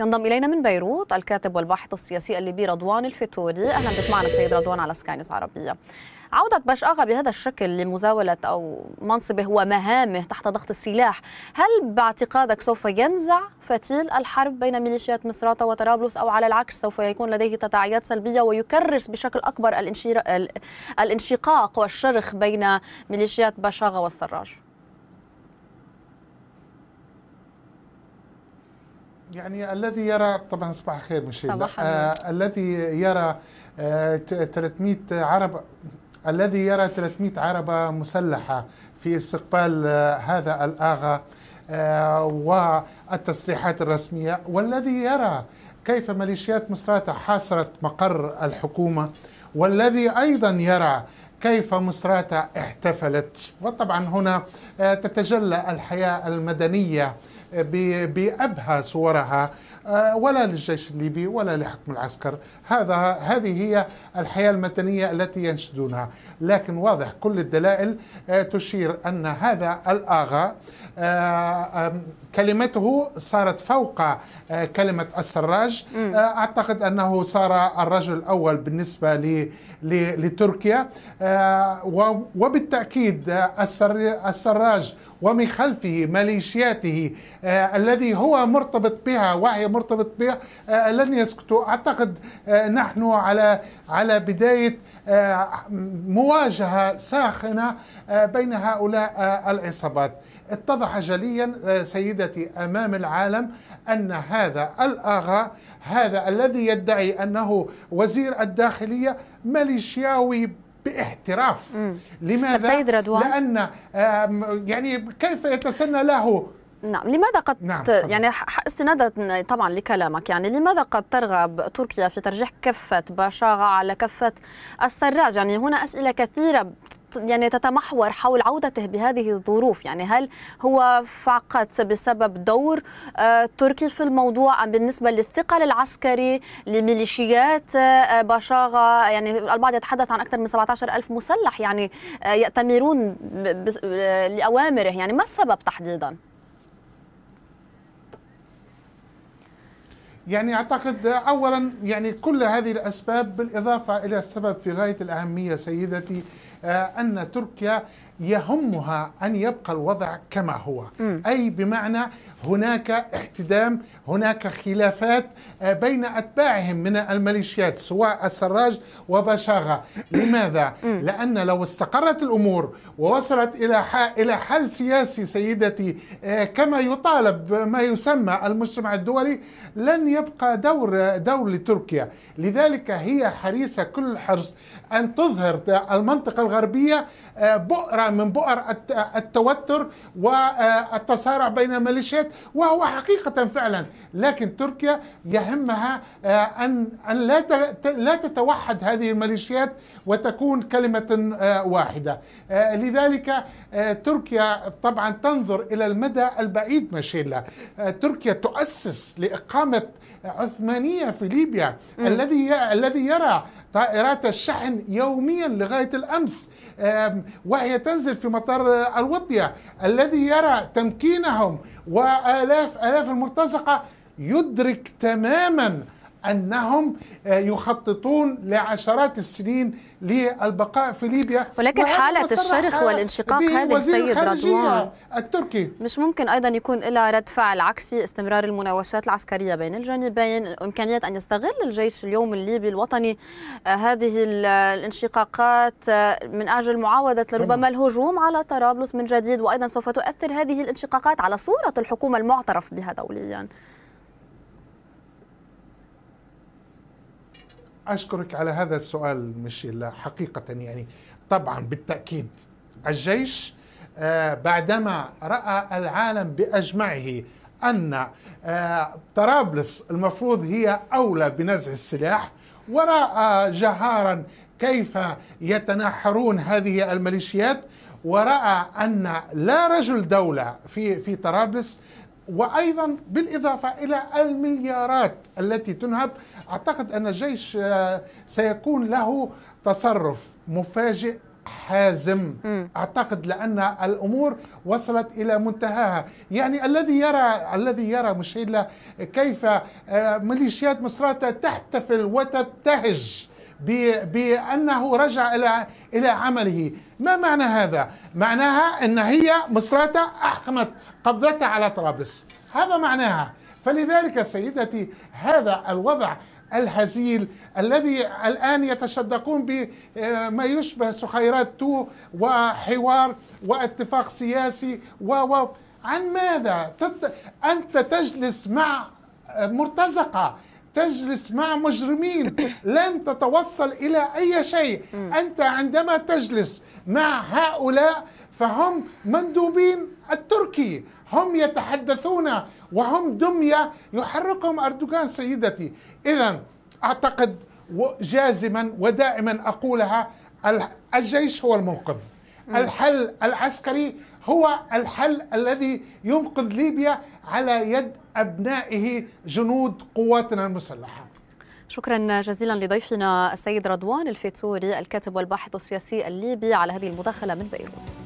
ينضم الينا من بيروت الكاتب والباحث السياسي الليبي رضوان الفتوري اهلا بك معنا سيد رضوان على سكاي نيوز عربيه عودة باش أغا بهذا الشكل لمزاولة أو منصبه ومهامه تحت ضغط السلاح هل باعتقادك سوف ينزع فتيل الحرب بين ميليشيات مصراتة وطرابلس أو على العكس سوف يكون لديه تداعيات سلبية ويكرس بشكل أكبر الانشقاق والشرخ بين ميليشيات باشاغا والسراج يعني الذي يرى طبعا صباح الخير مش صباح آه الذي يرى آه 300 عرب الذي يرى 300 عربة مسلحة في استقبال آه هذا الآغا آه والتصريحات الرسمية والذي يرى كيف ميليشيات مصراتة حاصرت مقر الحكومة والذي أيضا يرى كيف مصراتة احتفلت وطبعا هنا آه، تتجلى الحياة المدنية بأبهى صورها آه، ولا للجيش الليبي ولا لحكم العسكر هذا هذه هي الحياة المدنية التي ينشدونها لكن واضح كل الدلائل آه، تشير أن هذا الآغا آه، كلمته صارت فوق كلمة السراج أعتقد أنه صار الرجل الأول بالنسبة ل لتركيا آه، وبالتأكيد السراج ومن خلفه ميليشياته آه، الذي هو مرتبط بها وهي مرتبط بها آه، لن يسكتوا أعتقد نحن على على بداية مواجهة ساخنة بين هؤلاء العصابات اتضح جليا آه، سيدتي أمام العالم أن هذا الآغا هذا الذي يدعي أنه وزير الداخلية ماليشياوي باحتراف لماذا؟ سيد رضوان لأن يعني كيف يتسنى له نعم لماذا قد نعم. يعني استنادا طبعا لكلامك يعني لماذا قد ترغب تركيا في ترجيح كفة باشاغا على كفة السراج يعني هنا أسئلة كثيرة يعني تتمحور حول عودته بهذه الظروف يعني هل هو فقط بسبب دور آه، تركي في الموضوع أم بالنسبة للثقل العسكري لميليشيات آه، باشاغا يعني البعض يتحدث عن أكثر من 17 ألف مسلح يعني آه، يأتمرون لأوامره يعني ما السبب تحديداً؟ يعني اعتقد اولا يعني كل هذه الاسباب بالاضافه الى السبب في غايه الاهميه سيدتي آه، أن تركيا يهمها أن يبقى الوضع كما هو م. أي بمعنى هناك احتدام هناك خلافات آه، بين أتباعهم من الميليشيات سواء السراج وبشاغة لماذا؟ م. لأن لو استقرت الأمور ووصلت إلى إلى حل سياسي سيدتي آه، كما يطالب ما يسمى المجتمع الدولي لن يبقى دور دور لتركيا لذلك هي حريصة كل الحرص أن تظهر المنطقة الغربية آه، بؤرة من بؤر التوتر والتصارع بين الميليشيات وهو حقيقة فعلا لكن تركيا يهمها آه، أن أن لا لا تتوحد هذه الميليشيات وتكون كلمة آه، واحدة آه، لذلك تركيا طبعا تنظر إلى المدى البعيد مشيلة تركيا تؤسس لإقامة عثمانية في ليبيا م. الذي الذي يرى طائرات الشحن يوميا لغاية الأمس وهي تنزل في مطار الوطية الذي يرى تمكينهم وآلاف آلاف المرتزقة يدرك تماما انهم آه، يخططون لعشرات السنين للبقاء في ليبيا ولكن حاله الشرخ آه، والانشقاق هذه سيد رضوان التركي مش ممكن ايضا يكون لها رد فعل عكسي استمرار المناوشات العسكريه بين الجانبين امكانيه ان يستغل الجيش اليوم الليبي الوطني آه، هذه الانشقاقات من اجل معاوده لربما الهجوم على طرابلس من جديد وايضا سوف تؤثر هذه الانشقاقات على صوره الحكومه المعترف بها دوليا أشكرك على هذا السؤال ميشيل حقيقة يعني طبعا بالتأكيد الجيش آه، بعدما رأى العالم بأجمعه أن آه، طرابلس المفروض هي أولى بنزع السلاح ورأى جهارا كيف يتناحرون هذه الميليشيات ورأى أن لا رجل دولة في في طرابلس وايضا بالاضافه الى المليارات التي تنهب اعتقد ان الجيش آه، سيكون له تصرف مفاجئ حازم م. اعتقد لان الامور وصلت الى منتهاها يعني الذي يرى الذي يرى مشعل كيف آه، ميليشيات مصراتة تحتفل وتبتهج بأنه رجع إلى إلى عمله ما معنى هذا؟ معناها أن هي مصراتة أحكمت قبضتها على طرابلس هذا معناها فلذلك سيدتي هذا الوضع الهزيل الذي الآن يتشدقون بما يشبه سخيرات تو وحوار واتفاق سياسي و و عن ماذا؟ أنت تجلس مع مرتزقة تجلس مع مجرمين لن تتوصل إلى أي شيء أنت عندما تجلس مع هؤلاء فهم مندوبين التركي هم يتحدثون وهم دمية يحركهم أردوغان سيدتي إذا أعتقد جازما ودائما أقولها الجيش هو المنقذ الحل العسكري هو الحل الذي ينقذ ليبيا على يد أبنائه جنود قواتنا المسلحة شكرا جزيلا لضيفنا السيد رضوان الفيتوري الكاتب والباحث السياسي الليبي على هذه المداخلة من بيروت